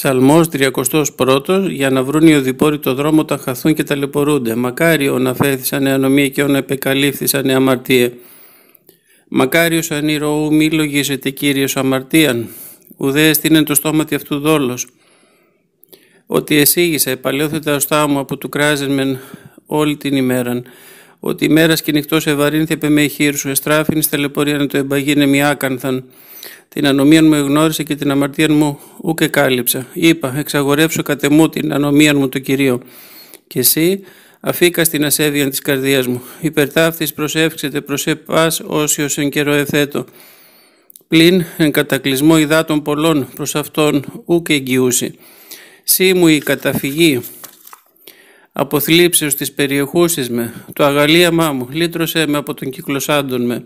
Ψαλμός 31 για να βρουν οι οδηπόροι το δρόμο τα χαθούν και ταλαιπωρούνται. να αφέθησαν ανομία και να επεκαλύφθησαν αμαρτία. Μακάριος αν ηρωού μη λογίζεται κύριος αμαρτίαν. Ουδέ είναι το στόμα τη αυτού δόλος. Ότι εσήγησα επαλαιώθητα οστά μου από του κράζεσμεν όλη την ημέραν ότι μέρα και νυχτό χείρου με ηχείρου. Εστράφην στελεπορία να το εμπαγίνε μια άκανθαν. Την ανομία μου εγνώρισε και την αμαρτία μου ούτε κάλυψα. Είπα, εξαγορεύσω κατεμού την ανομία μου το κυρίω. Και εσύ, αφήκα στην ασέβεια της καρδία μου. Υπερτάφτη προσεύξετε προσεπά όσιος εν καιρό εθέτω. Πλην εν κατακλυσμό υδάτων πολλών προς αυτόν ούτε εγγυούσε. Σύ μου η καταφυγή από της περιεχούσης με, το αγαλίαμά μου, λύτρωσέ με από τον κυκλοσάντων με.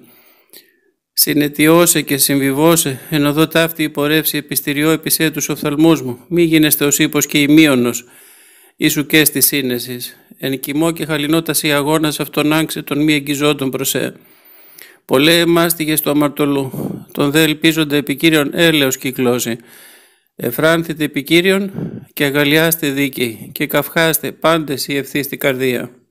Συνετιώσε και συμβιβώσε, ενώ δω ταύτη υπορεύσει επιστηριώ επισέ τους οφθαλμούς μου. Μη γίνεστε ως ύπος και ημίωνος, ίσου και στη σύνεσης. Εν και χαλινόταση αγώνα αγώνας αυτόν τον μη εγγυζόντων προσέ. Πολλέ εμάστηγες του αμαρτωλού, τον δε ελπίζονται επικύριον έλεος κυκλώσει. Εφράνθητε επί και αγαλιάστε δίκη και καυχάστε πάντες η ευθύς στη καρδία.